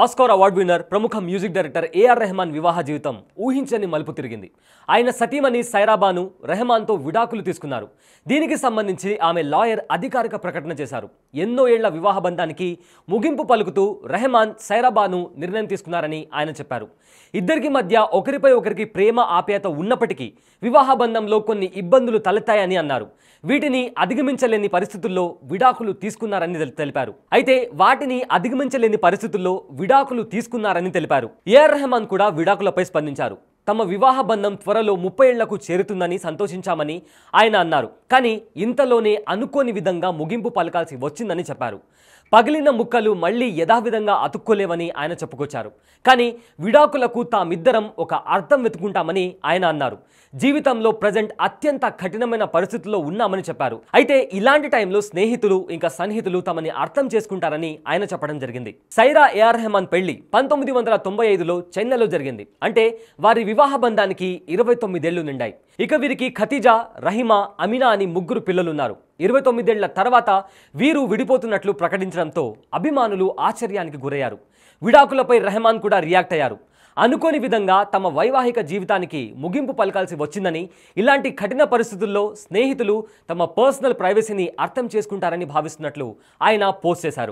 Oscar award winner ప్రముఖ music director A R Rahman వివాహ జీవితం ఊహించని మలుపు తిరిగింది ఆయన సతీమణి సైరాబాను రెహమాన్తో విడాకులు తీసుకున్నారు దీనికి సంబంధించి ఆమె లాయర్ అధికారిక ప్రకటన చేశారు ఎన్నో ఏళ్ల వివాహ బంధానికి ముగింపు పలుకుతూ రెహమాన్ సైరాబాను నిర్ణయం తీసుకున్నారని ఆయన చెప్పారు ఇద్దరికి మధ్య ఒకరిపై ఒకరికి ప్రేమ ఆప్యాయత ఉన్నప్పటికీ వివాహ బంధంలో కొన్ని ఇబ్బందులు తలెత్తాయని అన్నారు వీటిని అధిగమించలేని పరిస్థితుల్లో విడాకులు తీసుకున్నారని తెలిపారు అయితే వాటిని అధిగమించలేని పరిస్థితుల్లో విడాకులు తీసుకున్నారని తెలిపారు ఏఆర్ రెహమాన్ కూడా విడాకులపై స్పందించారు తమ వివాహ బంధం త్వరలో ముప్పై ఏళ్లకు చేరుతుందని సంతోషించామని ఆయన అన్నారు కానీ ఇంతలోనే అనుకోని విధంగా ముగింపు పలకాల్సి వచ్చిందని చెప్పారు పగిలిన ముక్కలు మళ్లీ యథావిధంగా అతుక్కోలేవని ఆయన చెప్పుకొచ్చారు కానీ విడాకులకు తామిద్దరం ఒక అర్థం వెతుకుంటామని ఆయన అన్నారు జీవితంలో ప్రజెంట్ అత్యంత కఠినమైన పరిస్థితుల్లో ఉన్నామని చెప్పారు అయితే ఇలాంటి టైంలో స్నేహితులు ఇంకా సన్నిహితులు తమని అర్థం చేసుకుంటారని ఆయన చెప్పడం జరిగింది సైరా ఏఆర్ రెహమాన్ పెళ్లి పంతొమ్మిది వందల తొంభై ఐదులో చెన్నైలో జరిగింది అంటే వారి వివాహ బంధానికి ఇరవై తొమ్మిదేళ్లు నిండాయి ఇక వీరికి ఖతీజా రహిమా అమినా అని ముగ్గురు పిల్లలున్నారు ఇరవై తొమ్మిదేళ్ల తర్వాత వీరు విడిపోతున్నట్లు ప్రకటించడంతో అభిమానులు ఆశ్చర్యానికి గురయ్యారు విడాకులపై రెహమాన్ కూడా రియాక్ట్ అయ్యారు అనుకోని విధంగా తమ వైవాహిక జీవితానికి ముగింపు పలకాల్సి వచ్చిందని ఇలాంటి కఠిన పరిస్థితుల్లో స్నేహితులు తమ పర్సనల్ ప్రైవసీని అర్థం చేసుకుంటారని భావిస్తున్నట్లు ఆయన పోస్ట్ చేశారు